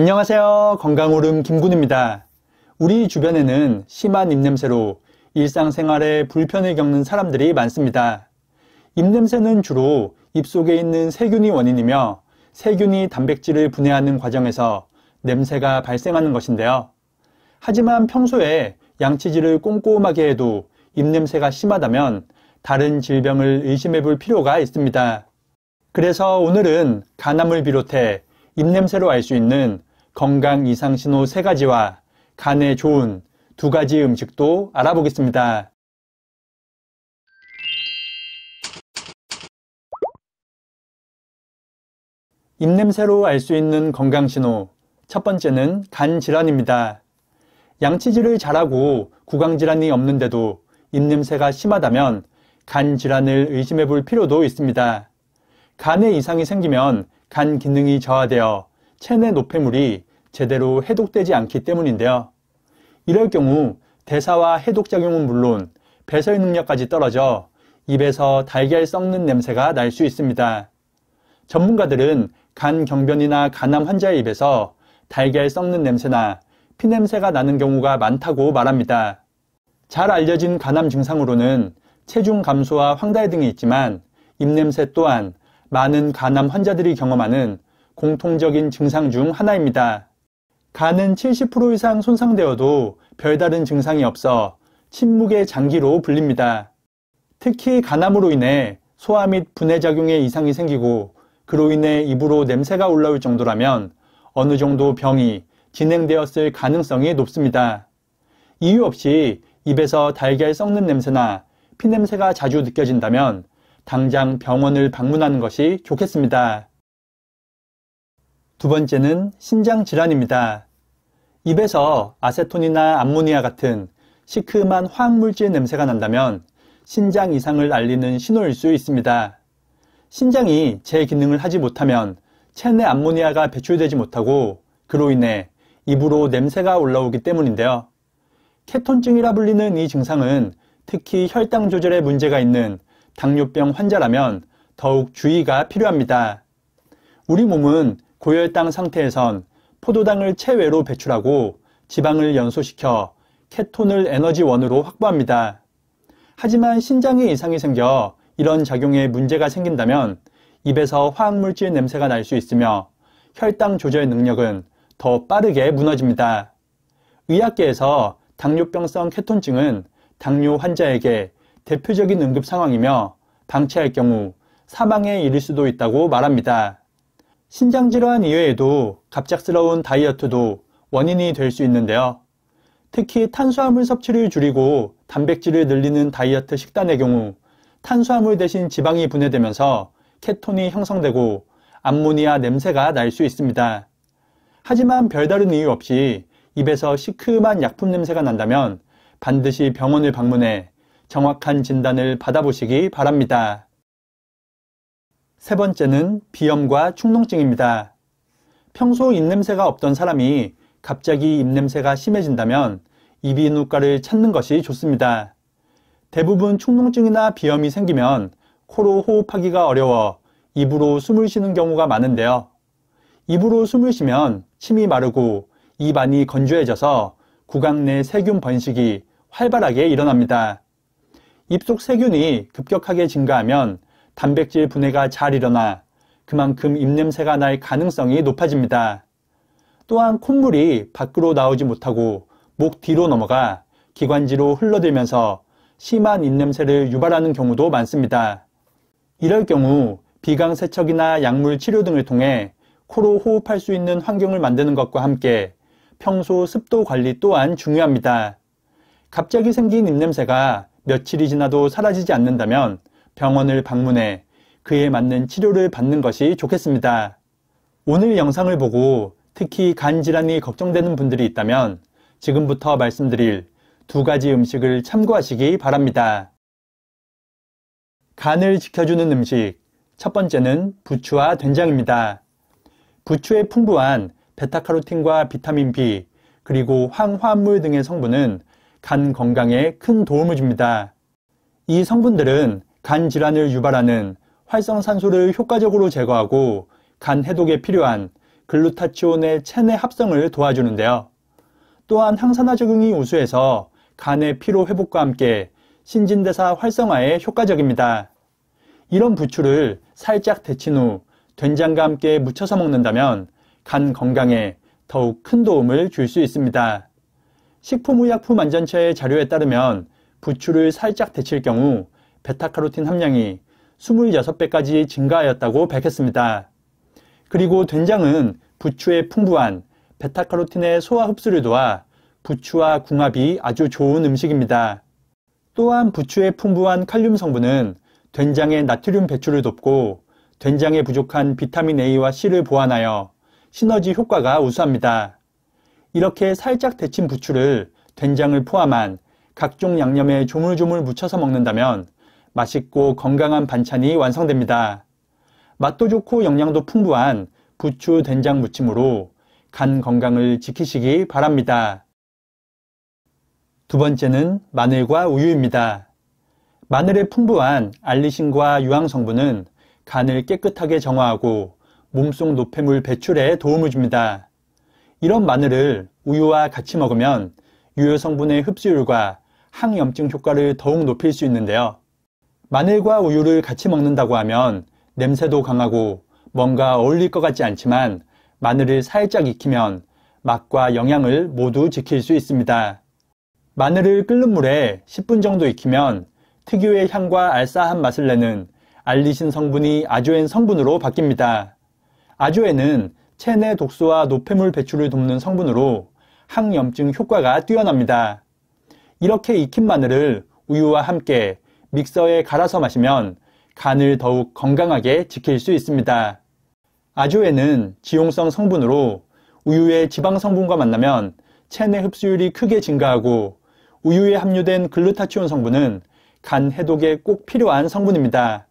안녕하세요. 건강오름 김군입니다. 우리 주변에는 심한 입냄새로 일상생활에 불편을 겪는 사람들이 많습니다. 입냄새는 주로 입속에 있는 세균이 원인이며 세균이 단백질을 분해하는 과정에서 냄새가 발생하는 것인데요. 하지만 평소에 양치질을 꼼꼼하게 해도 입냄새가 심하다면 다른 질병을 의심해 볼 필요가 있습니다. 그래서 오늘은 간암을 비롯해 입냄새로 알 수 있는 건강 이상 신호 3가지와 간에 좋은 2가지 음식도 알아보겠습니다. 입냄새로 알 수 있는 건강신호 첫 번째는 간 질환입니다. 양치질을 잘하고 구강질환이 없는데도 입냄새가 심하다면 간 질환을 의심해 볼 필요도 있습니다. 간에 이상이 생기면 간 기능이 저하되어 체내 노폐물이 제대로 해독되지 않기 때문인데요. 이럴 경우 대사와 해독작용은 물론 배설 능력까지 떨어져 입에서 달걀 썩는 냄새가 날 수 있습니다. 전문가들은 간 경변이나 간암 환자의 입에서 달걀 썩는 냄새나 피냄새가 나는 경우가 많다고 말합니다. 잘 알려진 간암 증상으로는 체중 감소와 황달 등이 있지만 입냄새 또한 많은 간암 환자들이 경험하는 공통적인 증상 중 하나입니다. 간은 70% 이상 손상되어도 별다른 증상이 없어 침묵의 장기로 불립니다. 특히 간암으로 인해 소화 및 분해 작용에 이상이 생기고 그로 인해 입으로 냄새가 올라올 정도라면 어느 정도 병이 진행되었을 가능성이 높습니다. 이유 없이 입에서 달걀 썩는 냄새나 피냄새가 자주 느껴진다면 당장 병원을 방문하는 것이 좋겠습니다. 두 번째는 신장 질환입니다. 입에서 아세톤이나 암모니아 같은 시큼한 화학물질 냄새가 난다면 신장 이상을 알리는 신호일 수 있습니다. 신장이 제 기능을 하지 못하면 체내 암모니아가 배출되지 못하고 그로 인해 입으로 냄새가 올라오기 때문인데요. 케톤증이라 불리는 이 증상은 특히 혈당 조절에 문제가 있는 당뇨병 환자라면 더욱 주의가 필요합니다. 우리 몸은 고혈당 상태에선 포도당을 체외로 배출하고 지방을 연소시켜 케톤을 에너지원으로 확보합니다. 하지만 신장에 이상이 생겨 이런 작용에 문제가 생긴다면 입에서 화학물질 냄새가 날 수 있으며 혈당 조절 능력은 더 빠르게 무너집니다. 의학계에서 당뇨병성 케톤증은 당뇨 환자에게 대표적인 응급 상황이며 방치할 경우 사망에 이를 수도 있다고 말합니다. 신장질환 이외에도 갑작스러운 다이어트도 원인이 될 수 있는데요. 특히 탄수화물 섭취를 줄이고 단백질을 늘리는 다이어트 식단의 경우 탄수화물 대신 지방이 분해되면서 케톤이 형성되고 암모니아 냄새가 날 수 있습니다. 하지만 별다른 이유 없이 입에서 시큼한 약품 냄새가 난다면 반드시 병원을 방문해 정확한 진단을 받아보시기 바랍니다. 세 번째는 비염과 축농증입니다. 평소 입냄새가 없던 사람이 갑자기 입냄새가 심해진다면 이비인후과를 찾는 것이 좋습니다. 대부분 축농증이나 비염이 생기면 코로 호흡하기가 어려워 입으로 숨을 쉬는 경우가 많은데요. 입으로 숨을 쉬면 침이 마르고 입안이 건조해져서 구강 내 세균 번식이 활발하게 일어납니다. 입속 세균이 급격하게 증가하면 단백질 분해가 잘 일어나 그만큼 입냄새가 날 가능성이 높아집니다. 또한 콧물이 밖으로 나오지 못하고 목 뒤로 넘어가 기관지로 흘러들면서 심한 입냄새를 유발하는 경우도 많습니다. 이럴 경우 비강 세척이나 약물 치료 등을 통해 코로 호흡할 수 있는 환경을 만드는 것과 함께 평소 습도 관리 또한 중요합니다. 갑자기 생긴 입냄새가 며칠이 지나도 사라지지 않는다면 병원을 방문해 그에 맞는 치료를 받는 것이 좋겠습니다. 오늘 영상을 보고 특히 간 질환이 걱정되는 분들이 있다면 지금부터 말씀드릴 두 가지 음식을 참고하시기 바랍니다. 간을 지켜주는 음식. 첫 번째는 부추와 된장입니다. 부추에 풍부한 베타카로틴과 비타민 B, 그리고 황화물 등의 성분은 간 건강에 큰 도움을 줍니다. 이 성분들은 간 질환을 유발하는 활성산소를 효과적으로 제거하고 간 해독에 필요한 글루타치온의 체내 합성을 도와주는데요. 또한 항산화 적응이 우수해서 간의 피로 회복과 함께 신진대사 활성화에 효과적입니다. 이런 부추를 살짝 데친 후 된장과 함께 무쳐서 먹는다면 간 건강에 더욱 큰 도움을 줄 수 있습니다. 식품의약품안전처의 자료에 따르면 부추를 살짝 데칠 경우 베타카로틴 함량이 26배까지 증가하였다고 밝혔습니다. 그리고 된장은 부추의 풍부한 베타카로틴의 소화 흡수를 도와 부추와 궁합이 아주 좋은 음식입니다. 또한 부추의 풍부한 칼륨 성분은 된장의 나트륨 배출을 돕고 된장에 부족한 비타민 A와 C를 보완하여 시너지 효과가 우수합니다. 이렇게 살짝 데친 부추를 된장을 포함한 각종 양념에 조물조물 묻혀서 먹는다면 맛있고 건강한 반찬이 완성됩니다. 맛도 좋고 영양도 풍부한 부추 된장 무침으로 간 건강을 지키시기 바랍니다. 두 번째는 마늘과 우유입니다. 마늘의 풍부한 알리신과 유황 성분은 간을 깨끗하게 정화하고 몸속 노폐물 배출에 도움을 줍니다. 이런 마늘을 우유와 같이 먹으면 유효 성분의 흡수율과 항염증 효과를 더욱 높일 수 있는데요. 마늘과 우유를 같이 먹는다고 하면 냄새도 강하고 뭔가 어울릴 것 같지 않지만 마늘을 살짝 익히면 맛과 영양을 모두 지킬 수 있습니다. 마늘을 끓는 물에 10분 정도 익히면 특유의 향과 알싸한 맛을 내는 알리신 성분이 아조엔 성분으로 바뀝니다. 아조엔은 체내 독소와 노폐물 배출을 돕는 성분으로 항염증 효과가 뛰어납니다. 이렇게 익힌 마늘을 우유와 함께 믹서에 갈아서 마시면 간을 더욱 건강하게 지킬 수 있습니다. 아주에는 지용성 성분으로 우유의 지방 성분과 만나면 체내 흡수율이 크게 증가하고 우유에 함유된 글루타치온 성분은 간 해독에 꼭 필요한 성분입니다.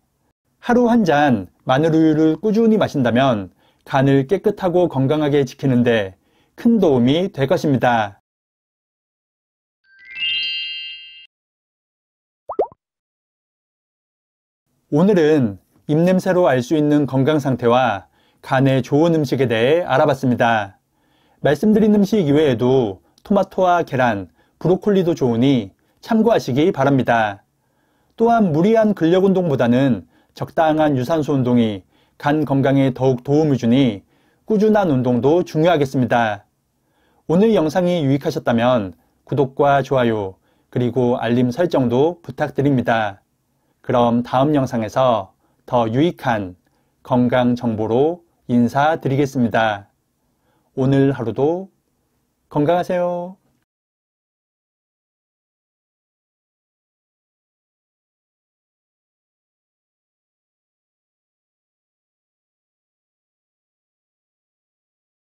하루 한 잔 마늘우유를 꾸준히 마신다면 간을 깨끗하고 건강하게 지키는데 큰 도움이 될 것입니다. 오늘은 입냄새로 알 수 있는 건강 상태와 간에 좋은 음식에 대해 알아봤습니다. 말씀드린 음식 이외에도 토마토와 계란, 브로콜리도 좋으니 참고하시기 바랍니다. 또한 무리한 근력 운동보다는 적당한 유산소 운동이 간 건강에 더욱 도움을 주니 꾸준한 운동도 중요하겠습니다. 오늘 영상이 유익하셨다면 구독과 좋아요, 그리고 알림 설정도 부탁드립니다. 그럼 다음 영상에서 더 유익한 건강 정보로 인사드리겠습니다. 오늘 하루도 건강하세요.